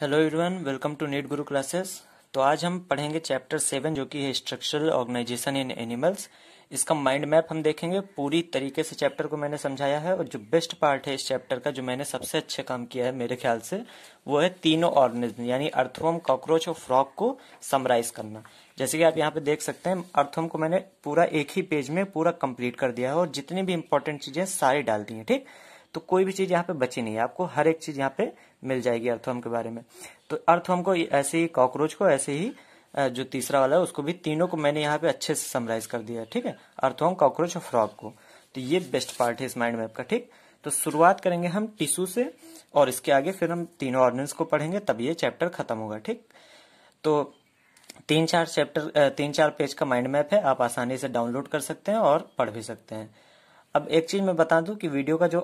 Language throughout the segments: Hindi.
Hello everyone welcome to NET guru classes तो आज हम पढ़ेंगे चैप्टर सेवन जो कि है स्ट्रक्चरल ऑर्गेनाइजेशन इन एनिमल्स इसका माइंड मैप हम देखेंगे पूरी तरीके से चैप्टर को मैंने समझाया है और जो बेस्ट पार्ट है इस चैप्टर का जो मैंने सबसे अच्छे काम किया है मेरे ख्याल से वो है तीनों ऑर्गेनिज्म यानी अर्थवम कॉकरोच और फ्रॉक को समराइज करना जैसे कि आप यहाँ पे देख सकते हैं अर्थवम को मैंने पूरा एक ही पेज में पूरा कम्प्लीट कर दिया है और जितनी भी इम्पोर्टेंट चीजें सारी डाल दी है ठीक तो कोई भी चीज यहाँ पे बची नहीं है आपको हर एक चीज यहाँ पे मिल जाएगी अर्थवम के बारे में तो अर्थवम को ऐसे ही कॉकरोच को ऐसे ही जो तीसरा वाला है उसको भी तीनों को मैंने यहाँ पे अच्छे से समराइज कर दिया है ठीक है अर्थवम कॉकरोच और फ्रॉग को तो ये बेस्ट पार्ट है इस माइंड मैप का ठीक तो शुरुआत करेंगे हम टिश्यू से और इसके आगे फिर हम तीनों ऑर्डिनेंस को पढ़ेंगे तब ये चैप्टर खत्म होगा ठीक तो तीन चार चैप्टर तीन चार पेज का माइंड मैप है आप आसानी से डाउनलोड कर सकते हैं और पढ़ भी सकते हैं अब एक चीज मैं बता दूं कि वीडियो का जो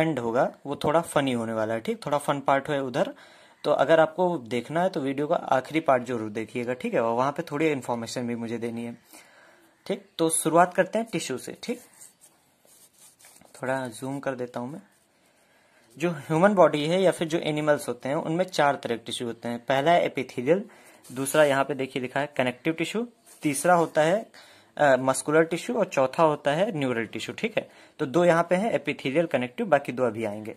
एंड होगा वो थोड़ा फनी होने वाला है ठीक थोड़ा फन पार्ट है उधर तो अगर आपको देखना है तो वीडियो का आखिरी पार्ट जरूर देखिएगा ठीक है वहां पे थोड़ी इन्फॉर्मेशन भी मुझे देनी है ठीक तो शुरुआत करते हैं टिश्यू से ठीक थोड़ा जूम कर देता हूं मैं जो ह्यूमन बॉडी है या फिर जो एनिमल्स होते हैं उनमें चार तरह के टिश्यू होते हैं पहला है एपिथेलियल दूसरा यहाँ पे देखिए लिखा है कनेक्टिव टिश्यू तीसरा होता है मस्कुलर टिश्यू और चौथा होता है न्यूरल टिश्यू ठीक है तो दो यहाँ पे है एपिथेलियल कनेक्टिव बाकी दो अभी आएंगे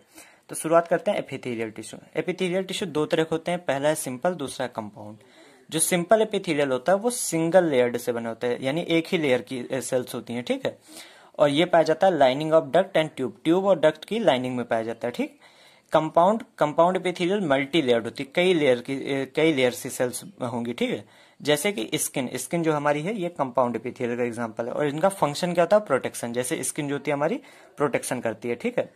तो शुरुआत करते हैं एपिथेलियल टिश्यू एपिथेलियल टिश्यू दो तरह के होते हैं पहला है सिंपल दूसरा कंपाउंड जो सिंपल एपिथेलियल होता है वो सिंगल लेयर्ड से बने होते हैं यानी एक ही लेयर की सेल्स होती है ठीक है और ये पाया जाता है lining of duct and tube tube और डक्ट की लाइनिंग में पाया जाता है ठीक compound compound epithelial multi layered होती है कई लेयर की कई लेयर से सेल्स होंगी ठीक है जैसे कि स्किन स्किन जो हमारी है ये कंपाउंड एपिथेल का एग्जाम्पल है और इनका फंक्शन क्या होता है प्रोटेक्शन जैसे स्किन जो होती है हमारी प्रोटेक्शन करती है ठीक है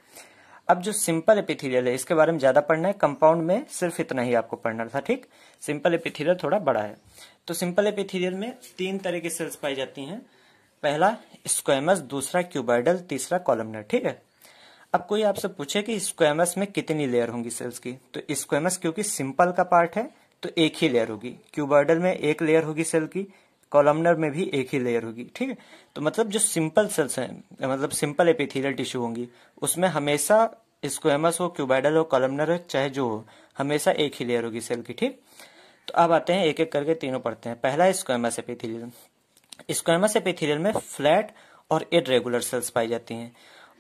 अब जो सिंपल एपिथेलियल है इसके बारे में ज्यादा पढ़ना है कंपाउंड में सिर्फ इतना ही आपको पढ़ना था ठीक सिंपल एपिथेलियल थोड़ा बड़ा है तो सिंपल एपिथेलियल में तीन तरह की सेल्स पाई जाती हैं पहला स्क्वेमस दूसरा क्यूबाइडल तीसरा कॉलमनर ठीक है अब कोई आपसे पूछे कि स्क्वेमस में कितनी लेयर होंगी सेल्स की तो स्क्वेमस क्योंकि सिंपल का पार्ट है तो एक ही लेयर होगी क्यूबॉइडल में एक लेयर होगी सेल की कॉलमनर में भी एक ही लेयर होगी ठीक है तो मतलब जो सिंपल सेल्स हैं मतलब सिंपल एपिथेलियल टिश्यू होंगी उसमें हमेशा स्क्वेमस हो क्यूबाइडल हो कॉलमनर हो चाहे जो हो हमेशा एक ही लेयर होगी सेल की ठीक तो अब आते हैं एक एक करके तीनों पढ़ते हैं पहला स्क्वेमस एपिथेलियल स्क्वेमस एपिथेलियल में फ्लैट और इरेगुलर सेल्स पाई जाती हैं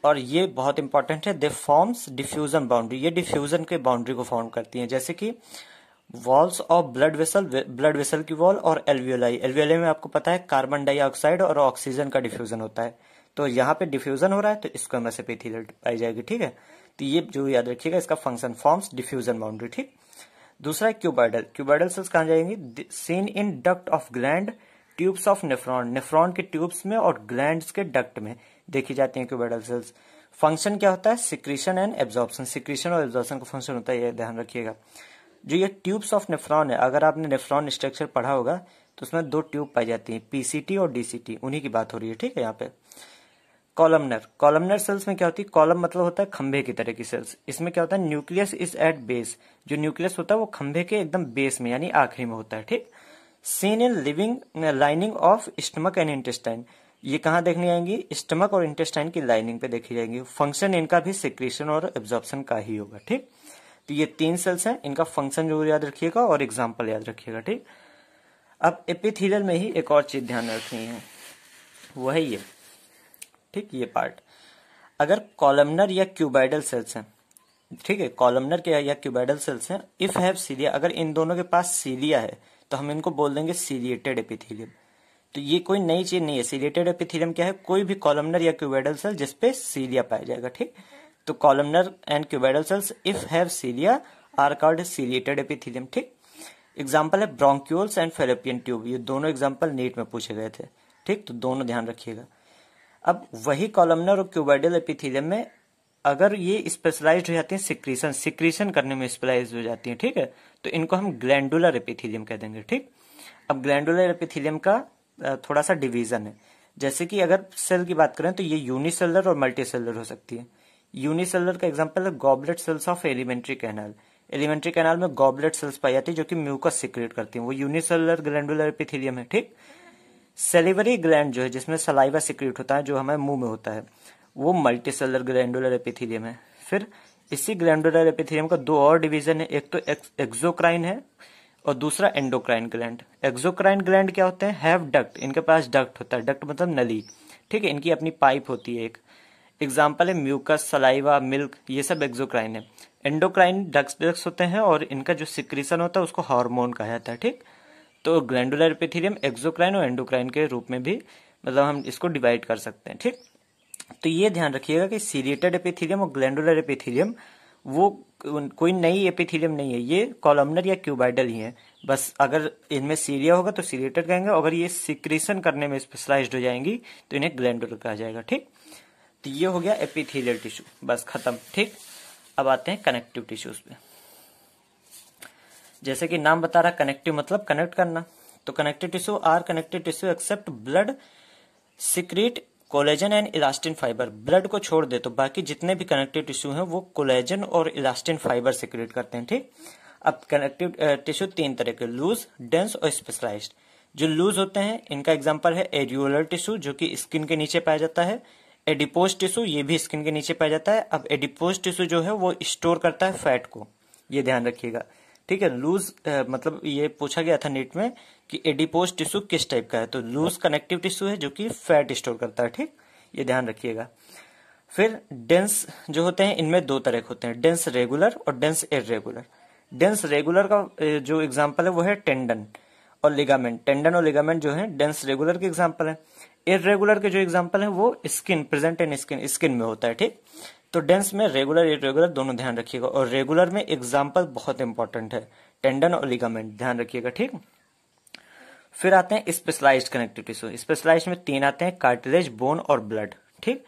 और ये बहुत इंपॉर्टेंट है दे फॉर्म्स डिफ्यूजन बाउंड्री ये डिफ्यूजन के बाउंड्री को फॉर्म करती हैं जैसे कि walls of blood vessel blood vessel की वॉल और एलवियोलाई एलवियोलाई में आपको पता है कार्बन डाइऑक्साइड और ऑक्सीजन का डिफ्यूजन होता है तो यहाँ पे डिफ्यूजन हो रहा है तो इसको से एस पाई जाएगी ठीक है तो ये जो याद रखिएगा इसका फंक्शन फॉर्म्स डिफ्यूजन बाउंड्री ठीक दूसरा है क्यूबाइडल क्यूबाइडल सेल्स कहा जाएंगे seen in duct of gland tubes of nephron nephron के ट्यूब्स में और ग्लैंड के डक्ट में देखी जाती है क्यूबाइडल सेल्स फंक्शन क्या होता है सिक्रीशन एंड एब्जॉर्बन सिक्रीशन और एब्जॉर्बन का फंक्शन होता है ये ध्यान रखिएगा जो ये ट्यूब्स ऑफ नेफ्रॉन है अगर आपने नेफ्रॉन स्ट्रक्चर पढ़ा होगा तो उसमें दो ट्यूब पाई जाती है पीसीटी और डीसीटी उन्हीं की बात हो रही है ठीक है यहाँ पे कॉलमनर कॉलमनर सेल्स में क्या होती है कॉलम मतलब होता है खंभे की तरह की सेल्स इसमें क्या होता है न्यूक्लियस इज एट बेस जो न्यूक्लियस होता है वो खंभे के एकदम बेस में यानी आखिरी में होता है ठीक seen in living lining of stomach and intestine ये कहाँ देखने जाएंगी स्टमक और इंटेस्टाइन की लाइनिंग पे देखी जाएंगी फंक्शन इनका भी सिक्रेशन और एब्जॉर्बन का ही होगा ठीक तो ये तीन सेल्स हैं इनका फंक्शन जरूर याद रखिएगा और एग्जाम्पल याद रखिएगा ठीक अब एपिथीलियल में ही एक और चीज ध्यान रखनी है वह है ये ठीक ये पार्ट अगर कॉलमनर या क्यूबाइडल सेल्स हैं ठीक है कॉलमनर के या क्यूबाइडल सेल्स हैं इफ हैव सीलिया अगर इन दोनों के पास सीलिया है तो हम इनको बोल देंगे सीलिएटेड एपिथीलियम तो ये कोई नई चीज नहीं है सीलिएटेड एपिथीलियम क्या है कोई भी कॉलमनर या क्यूबाइडल सेल जिसपे सीलिया पाया जाएगा ठीक तो columnar and cuboidal cells if have cilia are called ciliated epithelium ठीक एग्जाम्पल है ब्रोंक्यूल्स एंड फेरेपियन ट्यूब ये दोनों एग्जाम्पल नीट में पूछे गए थे ठीक तो दोनों ध्यान रखिएगा अब वही कॉलमनर और क्यूबाइडल एपिथीलियम में अगर ये स्पेशलाइज हो जाती है सिक्रीशन सिक्रीशन करने में स्पेशलाइज हो जाती है ठीक है तो इनको हम ग्लैंडुलर एपिथीलियम कह देंगे ठीक अब ग्लैंडुलर एपिथीलियम का थोड़ा सा डिवीजन है जैसे कि अगर सेल की बात करें तो ये यूनिसेलर और मल्टीसेलर हो सकती है यूनिसेलर का एग्जाम्पल है goblet cells of alimentary canal alimentary canal में गॉबलेट सेल्स पाई जाती है जो कि म्यूकस सिक्रेट करती है वो यूनिसेलर ग्लैंडुलर एपिथिलियम है ठीक सेलिवरी ग्लैंड जो है जिसमें सलाइवा सिक्रेट होता है जो हमारे मुंह में होता है वो मल्टीसेलर ग्लैंडुलर एपिथिलियम है फिर इसी ग्लैंडुलर एपिथिलियम का दो और डिवीजन है एक तो एक्सोक्राइन है और दूसरा एंडोक्राइन ग्लैंड एक्सोक्राइन ग्लैंड क्या होते हैं हैव डक्ट इनके पास डक्ट होता है डक्ट मतलब नली ठीक है इनकी अपनी पाइप होती है एक एग्जाम्पल है म्यूकस सलाइवा मिल्क ये सब एक्जोक्राइन है एंडोक्राइन ड्रग्स ड्रग्स होते हैं और इनका जो सिक्रीसन होता है उसको हार्मोन कहा जाता है ठीक तो ग्रैंडुलर एपिथिलियम एक्जोक्राइन और एंडोक्राइन के रूप में भी मतलब हम इसको डिवाइड कर सकते हैं ठीक तो ये ध्यान रखिएगा कि सीरिएटेड एपिथीलियम और ग्लैंडुलर एपिथीलियम वो कोई नई एपिथिलियम नहीं है ये कॉलमनर या क्यूबाइडल ही है बस अगर इनमें सीरिया होगा तो सीरिएटेड कहेंगे अगर ये सिक्रीसन करने में स्पेशलाइज हो जाएंगी तो इन्हें ग्लैंडुलर कहा जाएगा ठीक तो ये हो गया एपिथेलियल टिश्यू बस खत्म ठीक अब आते हैं कनेक्टिव टिश्यूज पे जैसे कि नाम बता रहा कनेक्टिव मतलब कनेक्ट करना तो connective tissue are connective tissue except blood secrete collagen and elastin fibre blood को छोड़ दे तो बाकी जितने भी कनेक्टिव टिश्यू हैं वो कोलेजन और इलास्टिन फाइबर सिक्रीट करते हैं ठीक अब कनेक्टिव टिश्यू तीन तरह के लूज डेंस और स्पेशलाइज्ड जो लूज होते हैं इनका एग्जाम्पल है एरियोलर टिश्यू जो कि स्किन के नीचे पाया जाता है एडिपोज टिश्यू ये भी स्किन के नीचे पाया जाता है अब एडिपोज टिश्यू जो है वो स्टोर करता है फैट को ये ध्यान रखिएगा ठीक है लूज मतलब ये पूछा गया था नेट में कि एडिपोज टिश्यू किस टाइप का है तो लूज कनेक्टिव टिश्यू है जो कि फैट स्टोर करता है ठीक ये ध्यान रखिएगा फिर डेंस जो होते हैं इनमें दो तरह के होते हैं डेंस रेगुलर और डेंस इरेगुलर डेंस रेगुलर का जो एग्जाम्पल है वो है टेंडन और लिगामेंट टेंडन और लिगामेंट जो है डेंस रेगुलर के एग्जाम्पल है इरेगुलर के जो एग्जाम्पल है वो skin present in skin skin में होता है ठीक तो डेंस में रेगुलर इरेगुलर दोनों ध्यान रखिएगा और रेगुलर में एग्जाम्पल बहुत इंपॉर्टेंट है टेंडन और लिगामेंट ध्यान रखिएगा ठीक फिर आते हैं स्पेशलाइज कनेक्टिव टिश्यू स्पेशलाइज में तीन आते हैं कार्टिलेज बोन और ब्लड ठीक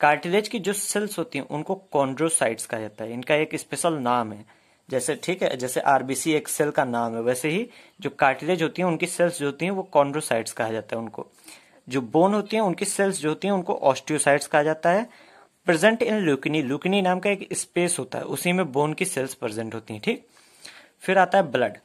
कार्टिलेज की जो सेल्स होती हैं उनको कॉन्ड्रोसाइट्स कहा जाता है इनका एक स्पेशल नाम है जैसे ठीक है जैसे आरबीसी एक सेल का नाम है वैसे ही जो कार्टिलेज होती है उनकी सेल्स जो होती हैं वो कॉन्ड्रोसाइट्स कहा जाता है उनको जो बोन होती हैं उनकी सेल्स जो होती हैं उनको ऑस्टियोसाइट्स कहा जाता है प्रेजेंट इन ल्यूकिनी ल्यूकिनी नाम का एक स्पेस होता है उसी में बोन की सेल्स प्रेजेंट होती हैं ठीक फिर आता है ब्लड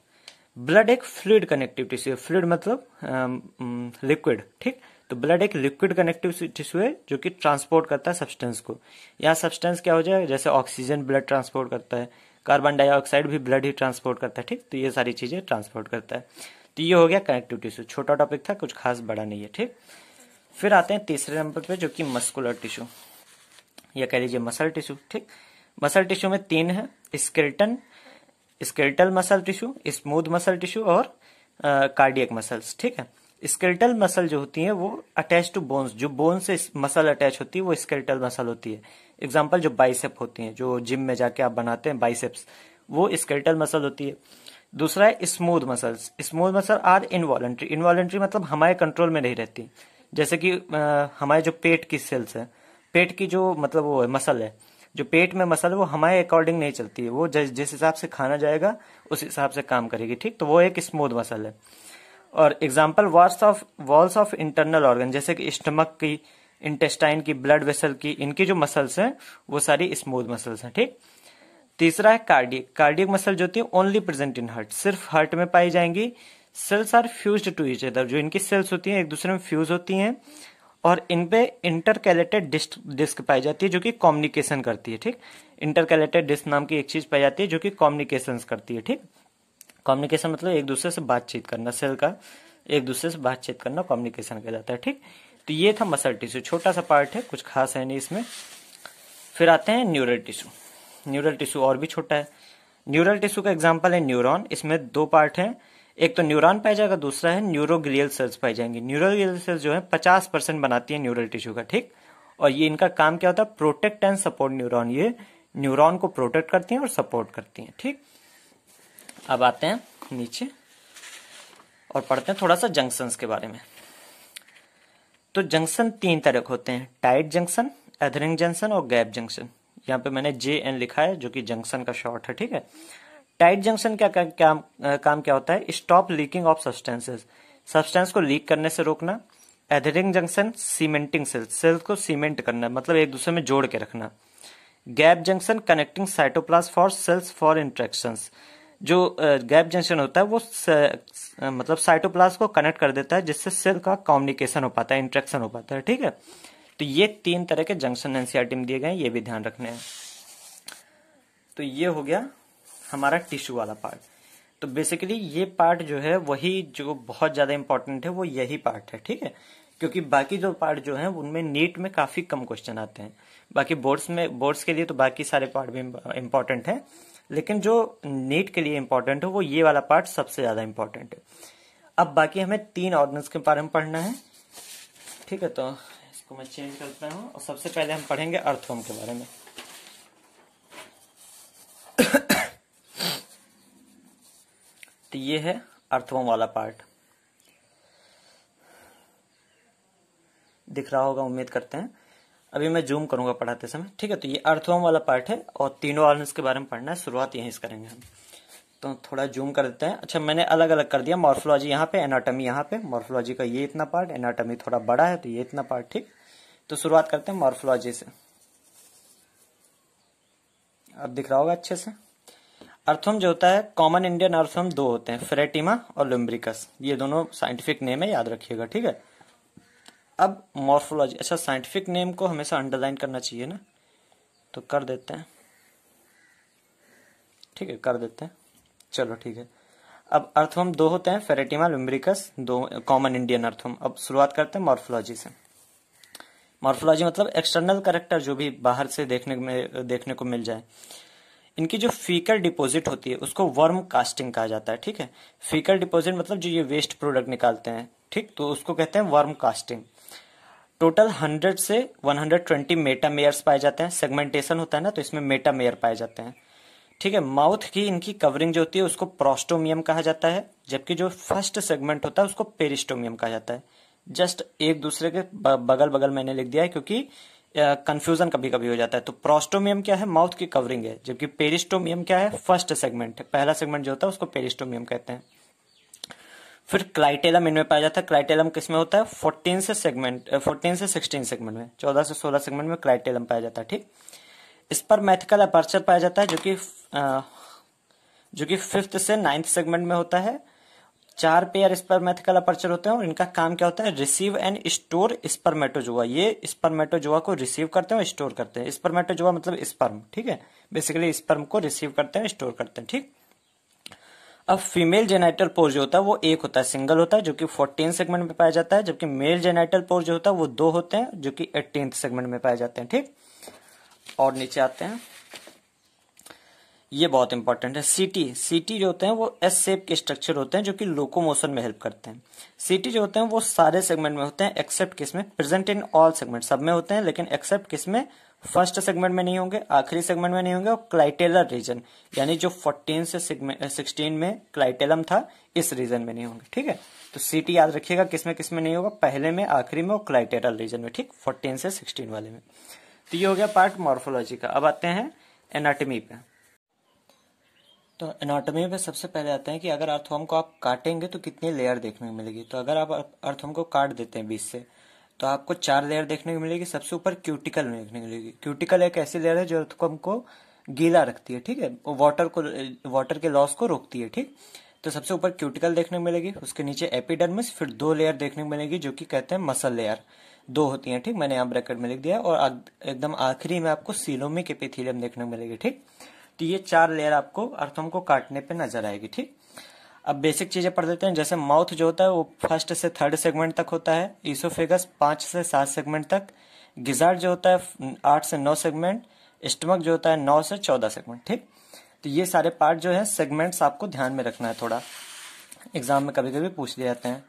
ब्लड एक फ्लूड कनेक्टिव टिश्यू फ्लूड मतलब लिक्विड ठीक तो ब्लड एक लिक्विड कनेक्टिव टिश्यू है जो कि ट्रांसपोर्ट करता है सब्सटेंस को यहाँ सब्सटेंस क्या हो जाए जैसे ऑक्सीजन ब्लड ट्रांसपोर्ट करता है कार्बन डाइऑक्साइड भी ब्लड ही ट्रांसपोर्ट करता है ठीक तो ये सारी चीजें ट्रांसपोर्ट करता है तो ये हो गया कनेक्टिव टिश्यू छोटा टॉपिक था कुछ खास बड़ा नहीं है ठीक फिर आते हैं तीसरे नंबर पे जो कि मस्कुलर टिश्यू या कह लीजिए मसल टिश्यू ठीक मसल टिश्यू में तीन है skeleton skeletal muscle tissue smooth muscle tissue और कार्डियक मसल्स ठीक है स्केल्टल मसल जो होती है वो अटैच टू बोन्स जो बोन से मसल अटैच होती है वो स्केल्टल मसल होती है एग्जाम्पल जो बाइसेप होती है जो जिम में जाके आप बनाते हैं बाइसेप्स वो स्केल्टल मसल होती है दूसरा है smooth muscles smooth muscle are involuntary involuntary मतलब हमारे कंट्रोल में नहीं रहती जैसे कि हमारे जो पेट की सेल्स है पेट की जो मतलब वो है मसल है जो पेट में मसल है वो हमारे अकॉर्डिंग नहीं चलती है वो जिस जिस हिसाब से खाना जाएगा उस हिसाब से काम करेगी ठीक तो वो एक स्मूथ मसल है और example walls of walls of internal organ जैसे कि स्टमक की इंटेस्टाइन की ब्लड वेसल की इनकी जो मसल्स हैं वो सारी स्मूथ मसल्स हैं ठीक तीसरा है कार्डियक कार्डियक मसल जो होती है ओनली प्रेजेंट इन हार्ट सिर्फ हार्ट में पाई जाएंगी cells are fused to each other जो इनकी सेल्स होती हैं एक दूसरे में फ्यूज होती हैं और इनपे इंटरकैलेटेड डिस्क डिस्क पाई जाती है जो कि कॉम्युनिकेशन करती है ठीक इंटरकैलेटेड डिस्क नाम की एक चीज पाई जाती है जो कि कॉम्युनिकेशन करती है ठीक कॉम्युनिकेशन मतलब एक दूसरे से बातचीत करना सेल का एक दूसरे से बातचीत करना कॉम्युनिकेशन किया जाता है ठीक तो ये था मसल टिश्यू छोटा सा पार्ट है कुछ खास है नहीं इसमें फिर आते हैं न्यूरल टिश्यू न्यूरल टिश्यू और भी छोटा है न्यूरल टिश्यू का एग्जाम्पल है न्यूरॉन इसमें दो पार्ट है एक तो न्यूरॉन पाया जाएगा दूसरा है न्यूरोग्लियल सेल्स पाई जाएंगे न्यूरोग्लियल सेल्स जो है पचास परसेंट बनाती है न्यूरल टिश्यू का ठीक और ये इनका काम क्या होता है प्रोटेक्ट एंड सपोर्ट न्यूरॉन ये न्यूरॉन को प्रोटेक्ट करती हैं और सपोर्ट करती हैं ठीक अब आते हैं नीचे और पढ़ते हैं थोड़ा सा जंक्शन के बारे में तो जंक्शन तीन तरह के होते हैं टाइट जंक्शन एथरिंग जंक्शन और गैप जंक्शन यहाँ पे मैंने जे एन लिखा है जो कि जंक्शन का शॉर्ट है ठीक है टाइट जंक्शन क्या का, क्या, काम क्या होता है stop leaking of substances substance को लीक करने से रोकना adhering junction cementing cells cells को सीमेंट करना मतलब एक दूसरे में जोड़ के रखना gap junction connecting cytoplasm for cells for interaction जो गैप जंक्शन होता है वो मतलब साइटोप्लास को कनेक्ट कर देता है जिससे सेल का कम्युनिकेशन हो पाता है इंट्रेक्शन हो पाता है ठीक है तो ये तीन तरह के जंक्शन एनसीआरटी में दिए गए ये भी ध्यान रखने हैं तो ये हो गया हमारा टिश्यू वाला पार्ट तो बेसिकली ये पार्ट जो है वही जो बहुत ज्यादा इंपॉर्टेंट है वो यही पार्ट है ठीक है क्योंकि बाकी जो पार्ट जो है उनमें नीट में काफी कम क्वेश्चन आते हैं बाकी बोर्ड्स में बोर्ड्स के लिए तो बाकी सारे पार्ट भी इम्पोर्टेंट है लेकिन जो नीट के लिए इम्पोर्टेंट है वो ये वाला पार्ट सबसे ज्यादा इम्पोर्टेंट है अब बाकी हमें तीन ऑर्गन के बारे में पढ़ना है ठीक है तो इसको मैं चेंज करता हूँ और सबसे पहले हम पढ़ेंगे होम के बारे में तो ये है होम वाला पार्ट दिख रहा होगा उम्मीद करते हैं अभी मैं जूम करूंगा पढ़ाते समय ठीक है तो ये होम वाला पार्ट है और तीनों ऑर्गन्स के बारे में पढ़ना है शुरुआत यहीं से करेंगे हम तो थोड़ा जूम कर देते हैं अच्छा मैंने अलग अलग कर दिया मॉर्फोलॉजी यहाँ पे एनाटॉमी यहाँ पे मॉर्फोलॉजी का ये इतना पार्ट एनाटॉमी थोड़ा बड़ा है तो ये इतना पार्ट ठीक तो शुरुआत करते हैं मॉर्फोलॉजी से अब दिख रहा होगा अच्छे से अर्थम जो होता है कॉमन इंडियन अर्थम दो होते हैं फ्रेटिमा और लुम्ब्रिकस ये दोनों साइंटिफिक नेम है याद रखिएगा ठीक है अब मॉर्फोलॉजी अच्छा साइंटिफिक नेम को हमेशा अंडरलाइन करना चाहिए ना तो कर देते हैं ठीक है कर देते हैं चलो ठीक है अब अर्थम दो होते हैं फेरेटिमा लुम्ब्रिकस दो कॉमन इंडियन अर्थम अब शुरुआत करते हैं मॉर्फोलॉजी से मॉर्फोलॉजी मतलब एक्सटर्नल करेक्टर जो भी बाहर से देखने में देखने को मिल जाए इनकी जो फीकल डिपॉजिट होती है उसको वर्म कास्टिंग कहा जाता है ठीक है फीकल डिपॉजिट मतलब जो ये वेस्ट प्रोडक्ट निकालते हैं ठीक तो उसको कहते हैं वर्म कास्टिंग टोटल 100 से 120 मेटा मेयर्स पाए जाते हैं सेगमेंटेशन होता है ना तो इसमें मेटा मेयर पाए जाते हैं ठीक है माउथ की इनकी कवरिंग जो होती है उसको प्रोस्टोमियम कहा जाता है जबकि जो फर्स्ट सेगमेंट होता है उसको पेरिस्टोमियम कहा जाता है जस्ट एक दूसरे के बगल बगल मैंने लिख दिया है क्योंकि कंफ्यूजन कभी कभी हो जाता है तो प्रोस्टोमियम क्या है माउथ की कवरिंग है जबकि पेरिस्टोमियम क्या है फर्स्ट सेगमेंट पहला सेगमेंट जो होता है उसको पेरिस्टोमियम कहते हैं फिर क्लाइटेलम इनमें पाया जाता है क्लाइटेलम किसमें होता है फोर्टीन से सेगमेंट फोर्टीन से सिक्सटीन सेगमेंट में चौदह से सोलह सेगमेंट में क्लाइटेलम पाया जाता है ठीक इस पर मैथिकल अपर्चर पाया जाता है जो कि जो कि फिफ्थ से नाइन्थ सेगमेंट में होता है चार पेयर स्पर्मेथिकल अपर्चर होते हैं और इनका काम क्या होता है रिसीव एंड स्टोर स्पर्मेटोजुआ ये स्पर्मेटोजुआ को रिसीव करते हैं और स्टोर करते हैं स्पर्मेटोजुआ मतलब स्पर्म ठीक है बेसिकली स्पर्म को रिसीव करते हैं स्टोर करते हैं ठीक अब फीमेल जेनाइटल पोर जो होता है वो एक होता है सिंगल होता है जो कि फोर्टीन सेगमेंट में पाया जाता है जबकि मेल जेनाइटल पोर जो होता है वो दो होते हैं जो कि एटीन सेगमेंट में पाए जाते हैं ठीक और नीचे आते हैं ये बहुत इंपॉर्टेंट है सीटी सीटी जो होते हैं वो एस सेप के स्ट्रक्चर होते हैं जो कि लोकोमोशन में हेल्प करते हैं सीटी जो होते हैं वो सारे सेगमेंट में होते हैं एक्सेप्ट किस में प्रेजेंट इन ऑल सेगमेंट सब में होते हैं लेकिन एक्सेप्ट किस में फर्स्ट सेगमेंट में नहीं होंगे आखिरी सेगमेंट में नहीं होंगे और क्लाइटेलर रीजन यानी जो फोर्टीन से सिक्सटीन में क्लाइटेलम था इस रीजन में नहीं होंगे ठीक है तो सीटी याद रखिएगा किसमें किसमें नहीं होगा पहले में आखिरी में और क्लाइटेरल रीजन में ठीक फोर्टीन से सिक्सटीन वाले में तो ये हो गया पार्ट मॉर्फोलॉजी का अब आते हैं एनाटमी पे तो एनाटॉमी में सबसे पहले आते हैं कि अगर अर्थवॉर्म को आप काटेंगे तो कितनी लेयर देखने को मिलेगी तो अगर आप अर्थवॉर्म को काट देते हैं बीच से तो आपको चार लेयर देखने को मिलेगी सबसे ऊपर क्यूटिकल में देखने को मिलेगी क्यूटिकल एक ऐसी लेयर है जो अर्थवॉर्म को गीला रखती है ठीक है वाटर को वाटर के लॉस को रोकती है ठीक तो सबसे ऊपर क्यूटिकल देखने को मिलेगी उसके नीचे एपिडर्मिस फिर दो लेयर देखने को मिलेगी जो कि कहते हैं मसल लेयर दो होती हैं ठीक मैंने यहाँ ब्रैकेट में लिख दिया और एकदम आखिरी में आपको सीलोमिक एपिथीलियम देखने को मिलेगी ठीक तो ये चार लेयर आपको अर्थम को काटने पे नजर आएगी ठीक अब बेसिक चीजें पढ़ देते हैं जैसे माउथ जो होता है वो फर्स्ट से थर्ड सेगमेंट तक होता है ईसोफेगस पांच से सात सेगमेंट तक गिजार्ड जो होता है आठ से नौ सेगमेंट स्टमक जो होता है नौ से चौदह सेगमेंट ठीक तो ये सारे पार्ट जो है सेगमेंट्स आपको ध्यान में रखना है थोड़ा एग्जाम में कभी कभी पूछ लिए जाते हैं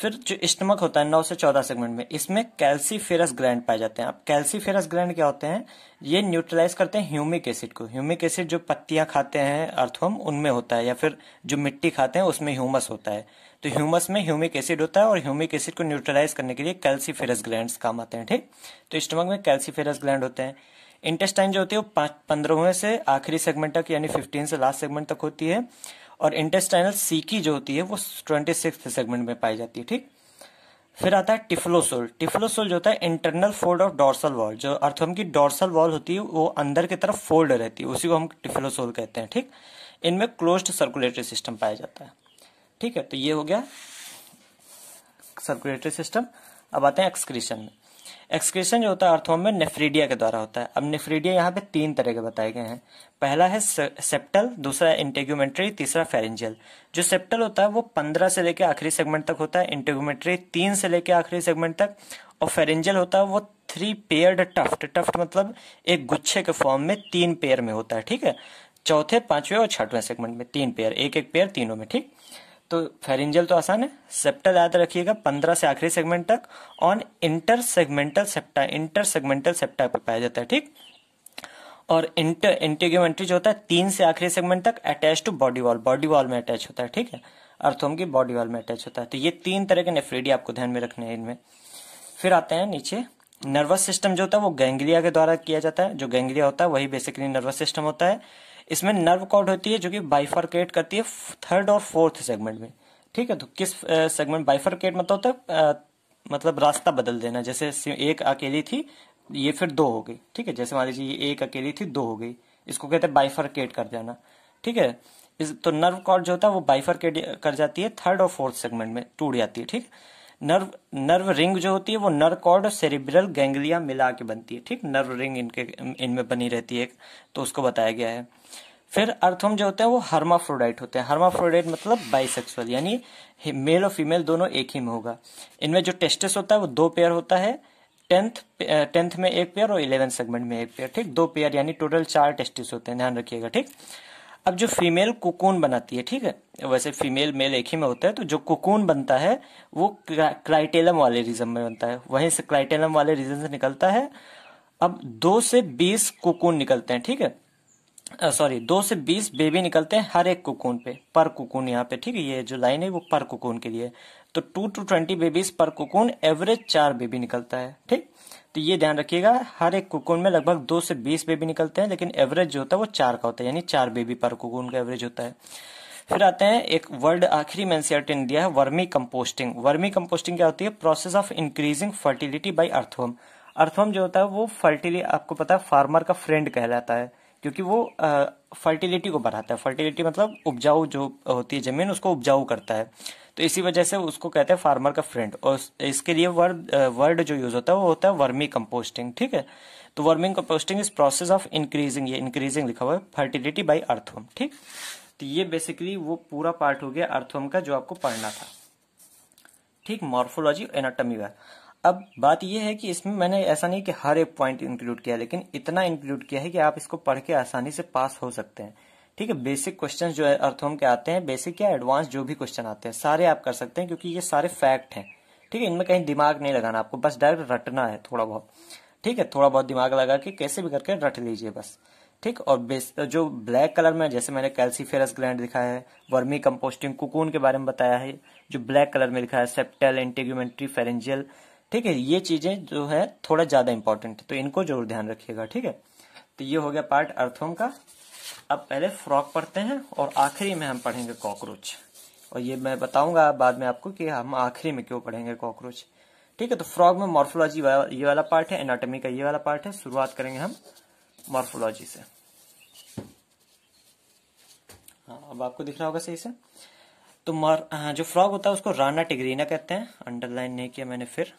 फिर जो स्टमक होता है नौ से चौदह सेगमेंट में इसमें कैल्सीफेरस ग्रैंड पाए जाते हैं अब कैल्सीफेरस ग्रैंड क्या होते हैं ये न्यूट्रलाइज करते हैं ह्यूमिक एसिड को ह्यूमिक एसिड जो पत्तियां खाते हैं अर्थवम उनमें होता है या फिर जो मिट्टी खाते हैं उसमें ह्यूमस होता है तो ह्यूमस में ह्यूमिक एसिड होता है और ह्यूमिक एसिड को न्यूट्रलाइज करने के लिए कैल्सीफेरस ग्रैंड काम आते हैं ठीक तो स्टमक में कैल्सीफेरस ग्रैंड होते हैं इंटेस्टाइन जो होती है वो पंद्रहवें से आखिरी सेगमेंट तक यानी फिफ्टीन से लास्ट सेगमेंट तक होती है और इंटेस्टाइनल सीकी जो होती है वो ट्वेंटी सिक्स सेगमेंट में पाई जाती है ठीक फिर आता है टिफ्लोसोल टिफ्लोसोल जो होता है internal fold of dorsal wall जो अर्थम की डॉर्सल वॉल होती है वो अंदर की तरफ फोल्ड रहती है उसी को हम टिफ्लोसोल कहते हैं ठीक इनमें क्लोज्ड सर्कुलेटरी सिस्टम पाया जाता है ठीक है तो ये हो गया सर्कुलेटरी सिस्टम अब आते हैं एक्सक्रीशन में एक्सक्रेशन जो होता है अर्थोम में नेफ्रीडिया के द्वारा होता है अब नेफ्रीडिया यहाँ पे तीन तरह के बताए गए हैं पहला है सेप्टल दूसरा इंटेग्यूमेंट्री तीसरा फेरेंजियल जो सेप्टल होता है वो पंद्रह से लेकर आखिरी सेगमेंट तक होता है इंटेग्यूमेंट्री तीन से लेकर आखिरी सेगमेंट तक और फेरेंजियल होता है वो थ्री पेयर्ड टफ्ट टफ्ट मतलब एक गुच्छे के फॉर्म में तीन पेयर में होता है ठीक है चौथे पांचवें और छठवें सेगमेंट में तीन पेयर एक एक पेयर तीनों में ठीक तो फेरिंजल तो आसान है सेप्टा याद रखिएगा पंद्रह से आखिरी सेगमेंट तक on intersegmental septa intersegmental septa पे पाया जाता है ठीक और इंटर इंटीग्यूमेंट्री जो होता है तीन से आखिरी सेगमेंट तक attach to body wall body wall में अटैच होता है ठीक है अर्थोम की बॉडी वॉल में अटैच होता है तो ये तीन तरह के नेफ्रीडी आपको ध्यान में रखने हैं इनमें फिर आते हैं नीचे नर्वस सिस्टम जो होता है वो गैंग्लिया के द्वारा किया जाता है जो गैंग्लिया होता है वही बेसिकली नर्वस सिस्टम होता है इसमें नर्व कॉर्ड होती है जो कि बाइफरकेट करती है थर्ड और फोर्थ सेगमेंट में ठीक है तो किस सेगमेंट बाइफरकेट मतलब होता है मतलब रास्ता बदल देना जैसे एक अकेली थी ये फिर दो हो गई ठीक है जैसे मान लीजिए ये एक अकेली थी दो हो गई इसको कहते हैं बाइफरकेट कर देना ठीक है इस तो नर्व कॉर्ड जो होता है वो बाइफरकेट कर जाती है थर्ड और फोर्थ सेगमेंट में टूट जाती है ठीक है नर्व नर्व रिंग जो होती है वो नर्व कॉर्ड और सेरिब्रल गैंग्लिया मिला के बनती है ठीक नर्व रिंग इनके इनमें बनी रहती है तो उसको बताया गया है फिर अर्थम जो होते हैं वो हर्माफ्रोडाइट होते हैं हर्माफ्रोडाइट मतलब बाइसेक्सुअल यानी मेल और फीमेल दोनों एक ही में होगा इनमें जो टेस्टस होता है वो दो पेयर होता है टेंथ टेंथ में एक पेयर और इलेवेंथ सेगमेंट में एक पेयर ठीक दो पेयर यानी टोटल चार टेस्टिस होते हैं ध्यान रखिएगा ठीक अब जो फीमेल कोकून बनाती है ठीक है वैसे फीमेल मेल एक ही में होता है तो जो कोकून बनता है वो क्राइटेलम वाले रीजन में बनता है वहीं से क्राइटेलम वाले रीजन से निकलता है अब दो से बीस कोकून निकलते हैं ठीक है सॉरी दो से बीस बेबी निकलते हैं हर एक कोकून पे पर कोकून यहाँ पे ठीक है ये जो लाइन है वो पर कोकून के लिए तो two to twenty babies per cocoon average चार बेबी निकलता है ठीक तो ये ध्यान रखिएगा हर एक कुकुन में लगभग दो से बीस बेबी निकलते हैं लेकिन एवरेज जो होता है वो चार का होता है यानी चार बेबी पर कुकुन का एवरेज होता है फिर आते हैं एक वर्ड आखिरी में एनसीआरटी ने दिया है वर्मी कंपोस्टिंग वर्मी कंपोस्टिंग क्या होती है process of increasing fertility by earthworm earthworm जो होता है वो फर्टिलिटी आपको पता है फार्मर का फ्रेंड कहलाता है क्योंकि वो फर्टिलिटी को बढ़ाता है फर्टिलिटी मतलब उपजाऊ जो होती है जमीन उसको उपजाऊ करता है तो इसी वजह से उसको कहते हैं फार्मर का फ्रेंड और इसके लिए वर्ड वर्ड uh, जो यूज होता है वो होता है वर्मी कंपोस्टिंग ठीक है तो vermicomposting is process of increasing ये इंक्रीजिंग लिखा हुआ है फर्टिलिटी बाई अर्थोम ठीक तो ये बेसिकली वो पूरा पार्ट हो गया अर्थोम का जो आपको पढ़ना था ठीक मॉर्फोलॉजी एनाटमी का अब बात यह है कि इसमें मैंने ऐसा नहीं कि हर एक पॉइंट इंक्लूड किया लेकिन इतना इंक्लूड किया है कि आप इसको पढ़ के आसानी से पास हो सकते हैं ठीक है बेसिक क्वेश्चन जो है अर्थोम के आते हैं बेसिक या एडवांस जो भी क्वेश्चन आते हैं सारे आप कर सकते हैं क्योंकि ये सारे फैक्ट हैं ठीक है इनमें कहीं दिमाग नहीं लगाना आपको बस डायरेक्ट रटना है थोड़ा बहुत ठीक है थोड़ा बहुत दिमाग लगा के कैसे भी करके रट लीजिए बस ठीक और बेस जो ब्लैक कलर में जैसे मैंने कैल्सीफेरस ग्लैंड दिखाया है वर्मी कंपोस्टिंग कुकून के बारे में बताया है जो ब्लैक कलर में लिखा है सेप्टल एंटीग्यूमेंट्री फेरेंजियल ठीक है ये चीजें जो है थोड़ा ज्यादा इंपॉर्टेंट है तो इनको जरूर ध्यान रखिएगा ठीक है तो ये हो गया पार्ट अर्थोम का अब पहले फ्रॉक पढ़ते हैं और आखिरी में हम पढ़ेंगे कॉकरोच और ये मैं बताऊंगा बाद में आपको कि हम आखिरी में क्यों पढ़ेंगे कॉकरोच ठीक है तो फ्रॉग में मॉर्फोलॉजी ये वाला पार्ट है एनाटॉमी का ये वाला पार्ट है शुरुआत करेंगे हम मॉर्फोलॉजी से हाँ अब आपको दिख रहा होगा सही से तो मॉर जो फ्रॉग होता है उसको राना टिग्रीना कहते हैं अंडरलाइन नहीं किया मैंने फिर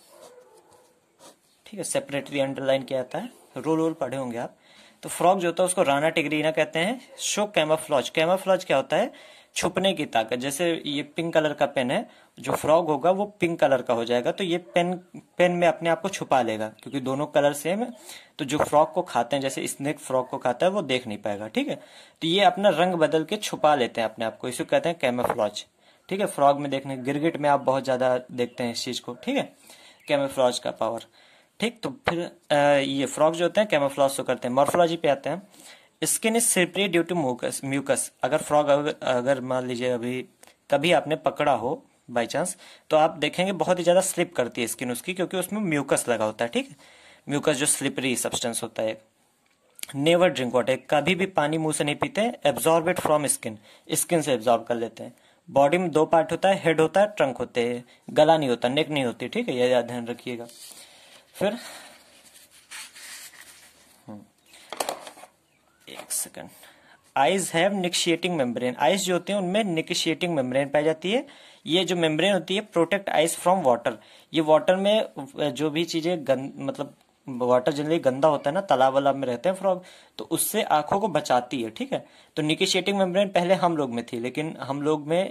ठीक है सेपरेटली अंडरलाइन किया जाता है रोल रोल पढ़े होंगे आप तो फ्रॉग जो होता है उसको राना टिगरीना कहते हैं शो कैमाफ्लॉज कैमाफ्लॉज क्या होता है छुपने की ताकत जैसे ये पिंक कलर का पेन है जो फ्रॉग होगा वो पिंक कलर का हो जाएगा तो ये पेन पेन में अपने आप को छुपा लेगा क्योंकि दोनों कलर सेम है तो जो फ्रॉग को खाते हैं जैसे स्नेक फ्रॉग को खाता है वो देख नहीं पाएगा ठीक है तो ये अपना रंग बदल के छुपा लेते हैं अपने आप को इसको कहते हैं कैमोफ्लॉज ठीक है फ्रॉग में देखने गिरगिट में आप बहुत ज्यादा देखते हैं इस चीज को ठीक है कैमोफ्लॉज का पावर ठीक तो फिर ये फ्रॉग जो होते हैं कैमोफ्लॉज शो करते हैं मॉर्फोलॉजी पे आते हैं skin is slippery due to mucus mucus अगर फ्रॉग अगर, अगर मान लीजिए अभी कभी आपने पकड़ा हो बाई चांस तो आप देखेंगे बहुत ही ज़्यादा स्लिप करती है स्किन उसकी क्योंकि उसमें म्यूकस लगा होता है ठीक म्यूकस जो स्लिपरी सब्सटेंस होता है नेवर ड्रिंक वाटर कभी भी पानी मुंह से नहीं पीते इट फ्रॉम स्किन स्किन से एब्जॉर्ब कर लेते हैं बॉडी में दो पार्ट होता है हेड होता है ट्रंक होते हैं गला नहीं होता नेक नहीं होती ठीक है यह ध्यान रखिएगा फिर हम्म। एक second eyes have nictitating membrane eyes जो होते हैं उनमें निक्शिएटिंग मेम्ब्रेन पाई जाती है ये जो मेम्ब्रेन होती है प्रोटेक्ट आइज फ्रॉम वाटर ये वाटर में जो भी चीजें मतलब वाटर जनरली गंदा होता है ना तालाब वालाब में रहते हैं फ्रॉग तो उससे आंखों को बचाती है ठीक है तो निकिशिएटिंग मेम्ब्रेन पहले हम लोग में थी लेकिन हम लोग में